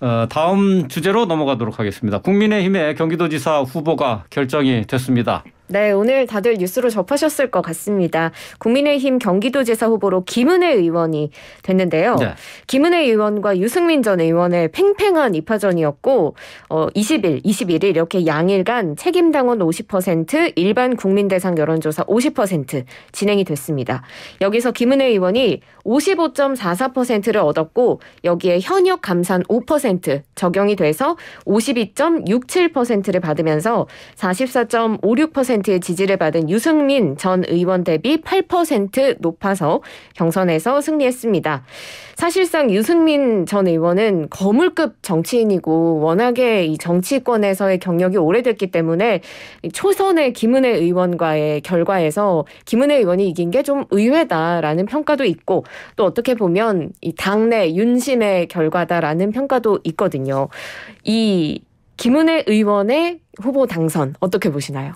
어, 다음 주제로 넘어가도록 하겠습니다. 국민의힘의 경기도지사 후보가 결정이 됐습니다. 네, 오늘 다들 뉴스로 접하셨을 것 같습니다. 국민의힘 경기도지사 후보로 김은혜 의원이 됐는데요. 네. 김은혜 의원과 유승민 전 의원의 팽팽한 입파전이었고 어, 20일, 21일 이렇게 양일간 책임당원 50%, 일반 국민 대상 여론조사 50% 진행이 됐습니다. 여기서 김은혜 의원이 55.44%를 얻었고 여기에 현역 감산 5% 적용이 돼서 52.67%를 받으면서 44.56% 4의 지지를 받은 유승민 전 의원 대비 8% 높아서 경선에서 승리했습니다. 사실상 유승민 전 의원은 거물급 정치인이고 워낙에 이 정치권에서의 경력이 오래됐기 때문에 초선의 김은혜 의원과의 결과에서 김은혜 의원이 이긴 게 좀 의외다라는 평가도 있고 또 어떻게 보면 이 당내 윤심의 결과다라는 평가도 있거든요. 이 김은혜 의원의 후보 당선 어떻게 보시나요?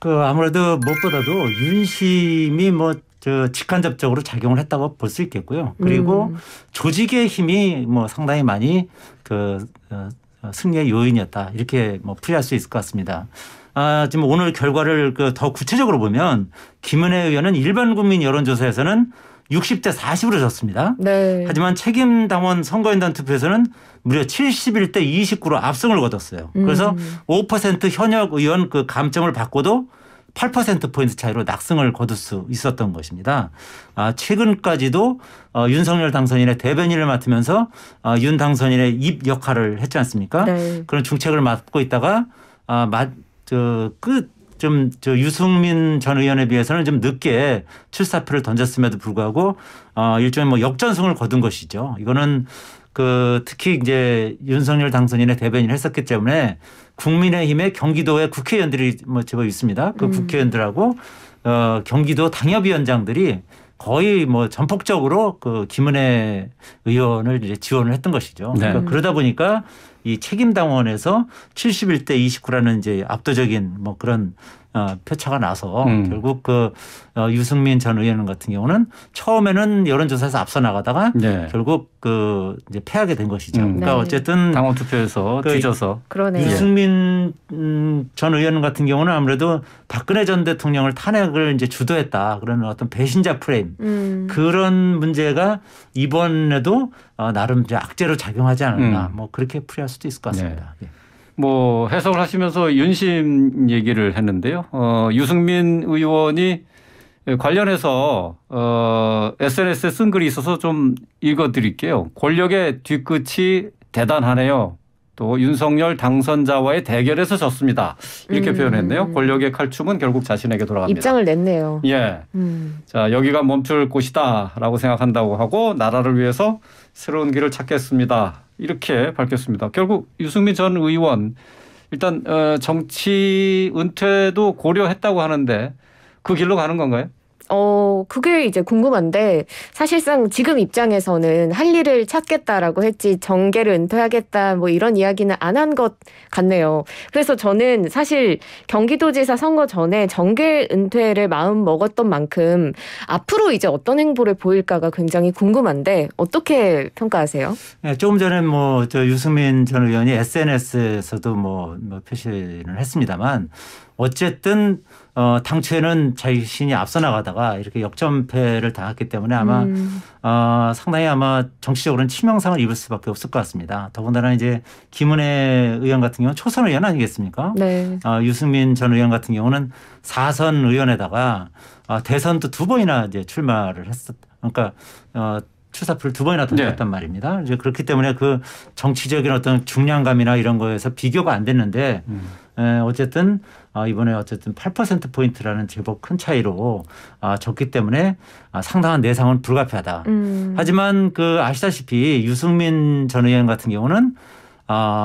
그 아무래도 무엇보다도 윤심이 뭐 저 직간접적으로 작용을 했다고 볼 수 있겠고요. 그리고 음. 조직의 힘이 뭐 상당히 많이 그 어, 어, 승리의 요인이었다 이렇게 뭐 풀이할 수 있을 것 같습니다. 아, 지금 오늘 결과를 그 더 구체적으로 보면 김은혜 의원은 일반 국민 여론조사에서는 60대 40으로 졌습니다. 네. 하지만 책임 당원 선거인단 투표에서는 무려 71대 29로 압승을 거뒀어요. 그래서 음. 5% 현역 의원 그 감점을 받고도 8%포인트 차이로 낙승을 거둘 수 있었던 것입니다. 아, 최근까지도 어, 윤석열 당선인의 대변인을 맡으면서 어, 윤 당선인의 입 역할을 했지 않습니까? 네. 그런 중책을 맡고 있다가 아, 마, 저, 끝 좀저 유승민 전 의원에 비해서는 좀 늦게 출사표를 던졌음에도 불구하고 어 일종의 뭐 역전승을 거둔 것이죠. 이거는 그 특히 이제 윤석열 당선인의 대변인을 했었기 때문에 국민의힘의 경기도의 국회의원들이 뭐 제법 있습니다. 그 음. 국회의원들하고 어 경기도 당협위원장들이 거의 뭐 전폭적으로 그 김은혜 의원을 이제 지원을 했던 것이죠. 네. 그러니까 그러다 보니까 이 책임당원에서 71대 29라는 이제 압도적인 뭐 그런 어, 표차가 나서 음. 결국 그 어, 유승민 전 의원 같은 경우는 처음에는 여론조사에서 앞서 나가다가 네. 결국 그 이제 패하게 된 것이죠. 음. 그러니까 네. 어쨌든 당원 투표에서 그 뒤져서 그러네요. 유승민 음, 전 의원 같은 경우는 아무래도 박근혜 전 대통령을 탄핵을 이제 주도했다 그런 어떤 배신자 프레임 음. 그런 문제가 이번에도 어, 나름 이제 악재로 작용하지 않았나 음. 뭐 그렇게 풀이할 수도 있을 것 같습니다. 네. 예. 뭐 해석을 하시면서 윤심 얘기를 했는데요. 어, 유승민 의원이 관련해서 어, SNS에 쓴 글이 있어서 좀 읽어드릴게요. 권력의 뒤끝이 대단하네요. 또 윤석열 당선자와의 대결에서 졌습니다. 이렇게 음. 표현했네요. 권력의 칼춤은 결국 자신에게 돌아갑니다. 입장을 냈네요. 예. 음. 자, 여기가 멈출 곳이다라고 생각한다고 하고 나라를 위해서 새로운 길을 찾겠습니다. 이렇게 밝혔습니다. 결국 유승민 전 의원 일단 어, 정치 은퇴도 고려했다고 하는데 그 길로 가는 건가요? 어, 그게 이제 궁금한데 사실상 지금 입장에서는 할 일을 찾겠다라고 했지 정계를 은퇴하겠다 뭐 이런 이야기는 안 한 것 같네요. 그래서 저는 사실 경기도지사 선거 전에 정계 은퇴를 마음 먹었던 만큼 앞으로 이제 어떤 행보를 보일까가 굉장히 궁금한데 어떻게 평가하세요? 네, 조금 전에 뭐 저 유승민 전 의원이 SNS에서도 뭐, 뭐 표시를 했습니다만 어쨌든 어, 당초에는 자신이 앞서 나가다가 이렇게 역전패를 당했기 때문에 아마 음. 어, 상당히 아마 정치적으로는 치명상을 입을 수밖에 없을 것 같습니다. 더군다나 이제 김은혜 의원 같은 경우는 초선 의원 아니겠습니까? 네. 어, 유승민 전 의원 같은 경우는 사선 의원에다가 어, 대선도 두 번이나 이제 출마를 했었. 다 그러니까 어, 출사표를 두 번이나 네. 던졌단 네. 말입니다. 이제 그렇기 때문에 그 정치적인 어떤 중량감이나 이런 거에서 비교가 안 됐는데. 음. 예, 어쨌든 아, 이번에 어쨌든 8% 포인트라는 제법 큰 차이로 아, 졌기 때문에 아, 상당한 내상은 불가피하다. 음. 하지만 그 아시다시피 유승민 전 의원 같은 경우는 아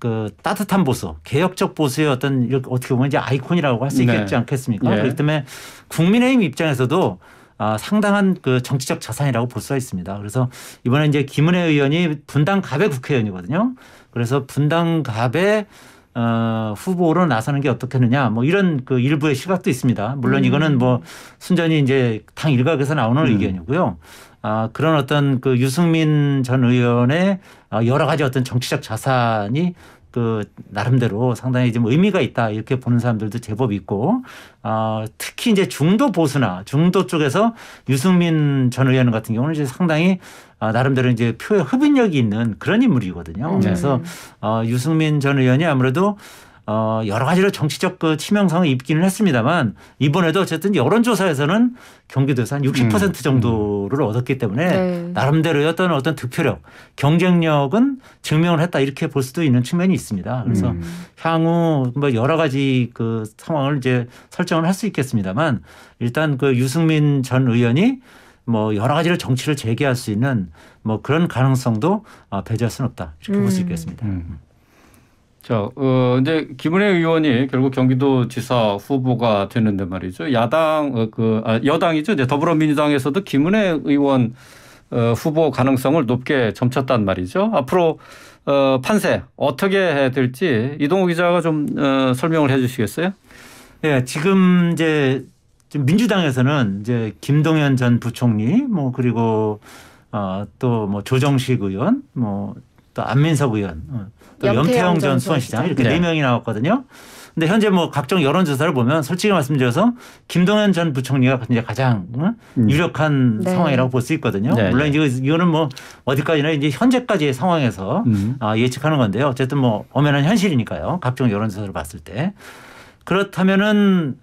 그 따뜻한 보수, 개혁적 보수의 어떤 어떻게 보면 이제 아이콘이라고 할수 네. 있겠지 네. 않겠습니까? 네. 그렇기 때문에 국민의힘 입장에서도 아, 상당한 그 정치적 자산이라고 볼 수가 있습니다. 그래서 이번에 이제 김은혜 의원이 분당 갑의 국회의원이거든요. 그래서 분당 갑의 어, 후보로 나서는 게 어떻겠느냐 뭐 이런 그 일부의 시각도 있습니다. 물론 음. 이거는 뭐 순전히 이제 당 일각에서 나오는 음. 의견이고요. 아, 그런 어떤 그 유승민 전 의원의 아, 여러 가지 어떤 정치적 자산이 그 나름대로 상당히 좀 의미가 있다 이렇게 보는 사람들도 제법 있고 어, 특히 이제 중도 보수나 중도 쪽에서 유승민 전 의원 같은 경우는 이제 상당히 어, 나름대로 이제 표의 흡인력이 있는 그런 인물이거든요. 음. 그래서 네. 어, 유승민 전 의원이 아무래도 어, 여러 가지로 정치적 그치명성을 입기는 했습니다만 이번에도 어쨌든 여론조사에서는 경기도에서 한 60% 음. 음. 정도를 음. 얻었기 때문에 네. 나름대로의 어떤 어떤 득표력, 경쟁력은 증명을 했다 이렇게 볼 수도 있는 측면이 있습니다. 그래서 음. 향후 뭐 여러 가지 그 상황을 이제 설정을 할 수 있겠습니다만 일단 그 유승민 전 의원이 뭐 여러 가지로 정치를 재개할 수 있는 뭐 그런 가능성도 어, 배제할 수는 없다 이렇게 음. 볼수 있겠습니다. 음. 자, 어, 이제 김은혜 의원이 결국 경기도지사 후보가 되는데 말이죠. 야당, 어, 그, 아, 여당이죠. 이제 더불어민주당에서도 김은혜 의원 어, 후보 가능성을 높게 점쳤단 말이죠. 앞으로 어, 판세 어떻게 해야 될지 이동호 기자가 좀 어, 설명을 해 주시겠어요? 예, 네, 지금 이제 민주당에서는 이제 김동연 전 부총리 뭐 그리고 어, 또뭐 조정식 의원 뭐또 안민석 의원, 어, 또염태영전 수원시장 이렇게 네, 네 명이 나왔거든요. 근데 현재 뭐 각종 여론조사를 보면 솔직히 말씀드려서 김동연 전 부총리가 이제 가장 어, 음. 유력한 네. 상황이라고 볼 수 있거든요. 네. 물론 네. 이거는뭐 어디까지나 이제 현재까지의 상황에서 음. 아, 예측하는 건데요. 어쨌든 뭐 엄연한 현실이니까요. 각종 여론조사를 봤을 때 그렇다면은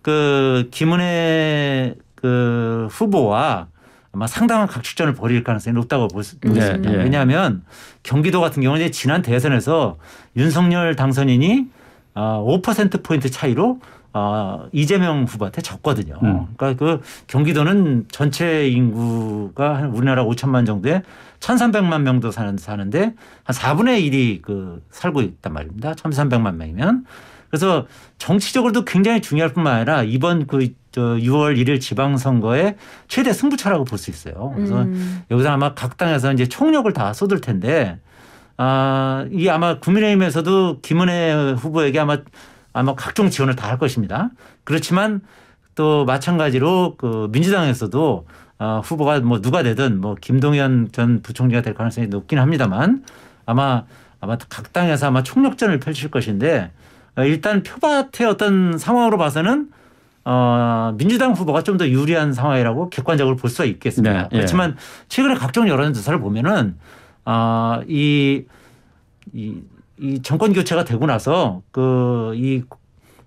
그 김은혜 그 후보와 아마 상당한 각축전을 벌일 가능성이 높다고 보겠습니다. 음. 네, 네, 왜냐하면 경기도 같은 경우는 지난 대선에서 윤석열 당선인이 5%포인트 아, 차이로 아, 이재명 후보한테 졌거든요. 음. 그러니까 그 경기도는 전체 인구가 우리나라 5천만 정도에 1,300만 명도 사는, 사는데 한 4분의 1이 그 살고 있단 말입니다. 1,300만 명이면. 그래서 정치적으로도 굉장히 중요할 뿐만 아니라 이번 그 6월 1일 지방선거의 최대 승부처라고 볼 수 있어요. 그래서 음. 여기서 아마 각 당에서 이제 총력을 다 쏟을 텐데 아, 이 아마 국민의힘에서도 김은혜 후보에게 아마 아마 각종 지원을 다 할 것입니다. 그렇지만 또 마찬가지로 그 민주당에서도 어, 후보가 뭐 누가 되든 뭐 김동연 전 부총리가 될 가능성이 높긴 합니다만 아마 아마 각 당에서 아마 총력전을 펼칠 것인데 아, 일단 표밭의 어떤 상황으로 봐서는 어, 민주당 후보가 좀 더 유리한 상황이라고 객관적으로 볼 수가 있겠습니다. 네. 예. 그렇지만 최근에 각종 여론조사를 보면은 어, 이, 이, 이 정권 교체가 되고 나서 그이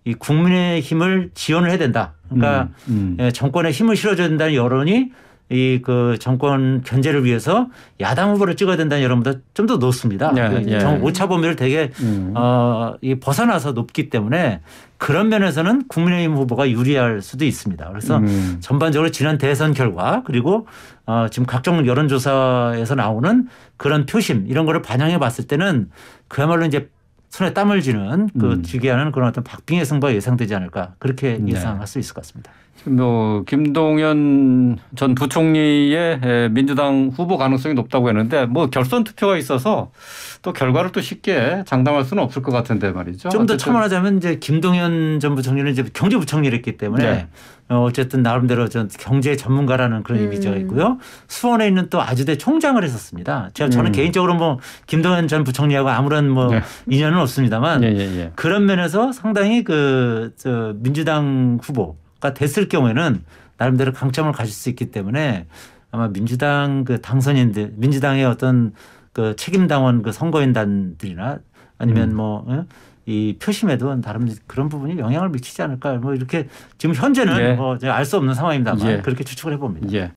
이 국민의 힘을 지원을 해야 된다. 그러니까 음, 음. 예, 정권에 힘을 실어줘야 된다는 여론이 이그 정권 견제를 위해서 야당 후보를 찍어야 된다는 여론보다 좀더 높습니다. 예, 예. 정 오차 범위를 되게 음. 어이 벗어나서 높기 때문에 그런 면에서는 국민의힘 후보가 유리할 수도 있습니다. 그래서 음. 전반적으로 지난 대선 결과 그리고 어 지금 각종 여론조사에서 나오는 그런 표심 이런 거를 반영해 봤을 때는 그야말로 이제 손에 땀을 쥐는 그 쥐게 음. 하는 그런 어떤 박빙의 승부가 예상되지 않을까 그렇게 네. 예상할 네. 수 있을 것 같습니다. 뭐 김동연 전 부총리의 민주당 후보 가능성이 높다고 했는데 뭐 결선 투표가 있어서 또 결과를 또 쉽게 장담할 수는 없을 것 같은데 말이죠. 좀더 첨언하자면 이제 김동연 전 부총리는 이제 경제부총리를 했기 때문에 네. 어, 어쨌든 나름대로 전 경제 전문가라는 그런 음. 이미지가 있고요. 수원에 있는 또 아주대 총장을 했었습니다. 제가 저는 음. 개인적으로 뭐 김동연 전 부총리하고 아무런 뭐 네. 인연은 없습니다만 예, 예, 예. 그런 면에서 상당히 그저 민주당 후보 가 됐을 경우에는 나름대로 강점을 가질 수 있기 때문에 아마 민주당 그 당선인들 민주당의 어떤 그 책임 당원 그 선거인단들이나 아니면 음. 뭐이 예? 표심에도 다른 그런 부분이 영향을 미치지 않을까 뭐 이렇게 지금 현재는 예. 뭐 제가 알 수 없는 상황입니다만 예. 그렇게 추측을 해봅니다. 예.